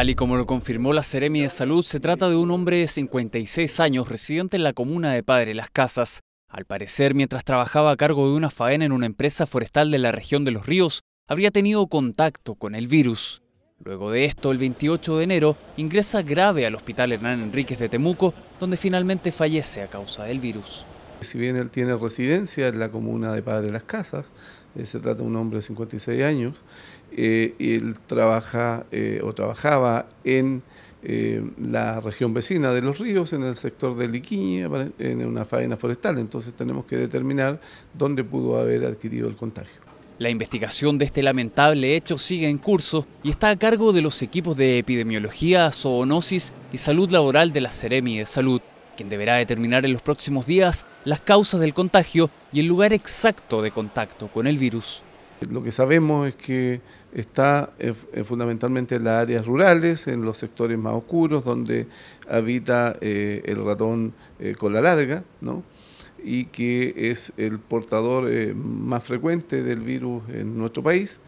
Tal y como lo confirmó la Seremi de Salud, se trata de un hombre de 56 años residente en la comuna de Padre Las Casas. Al parecer, mientras trabajaba a cargo de una faena en una empresa forestal de la región de Los Ríos, habría tenido contacto con el virus. Luego de esto, el 28 de enero, ingresa grave al Hospital Hernán Enríquez de Temuco, donde finalmente fallece a causa del virus. Si bien él tiene residencia en la comuna de Padre Las Casas, eh, se trata de un hombre de 56 años, eh, él trabaja eh, o trabajaba en eh, la región vecina de Los Ríos, en el sector de Liquiña, en una faena forestal, entonces tenemos que determinar dónde pudo haber adquirido el contagio. La investigación de este lamentable hecho sigue en curso y está a cargo de los equipos de epidemiología, zoonosis y salud laboral de la Seremi de Salud quien deberá determinar en los próximos días las causas del contagio y el lugar exacto de contacto con el virus. Lo que sabemos es que está eh, eh, fundamentalmente en las áreas rurales, en los sectores más oscuros, donde habita eh, el ratón con la larga, ¿no? y que es el portador más frecuente del virus en nuestro país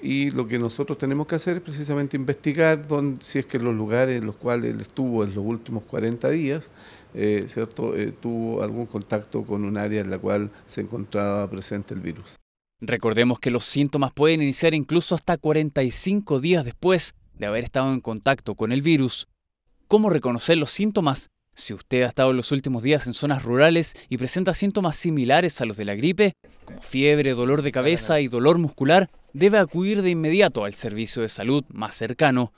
y lo que nosotros tenemos que hacer es precisamente investigar si es que los lugares en los cuales él estuvo en los últimos 40 días, eh, ¿cierto? Eh, tuvo algún contacto con un área en la cual se encontraba presente el virus. Recordemos que los síntomas pueden iniciar incluso hasta 45 días después de haber estado en contacto con el virus. ¿Cómo reconocer los síntomas? Si usted ha estado en los últimos días en zonas rurales y presenta síntomas similares a los de la gripe, como fiebre, dolor de cabeza y dolor muscular, debe acudir de inmediato al servicio de salud más cercano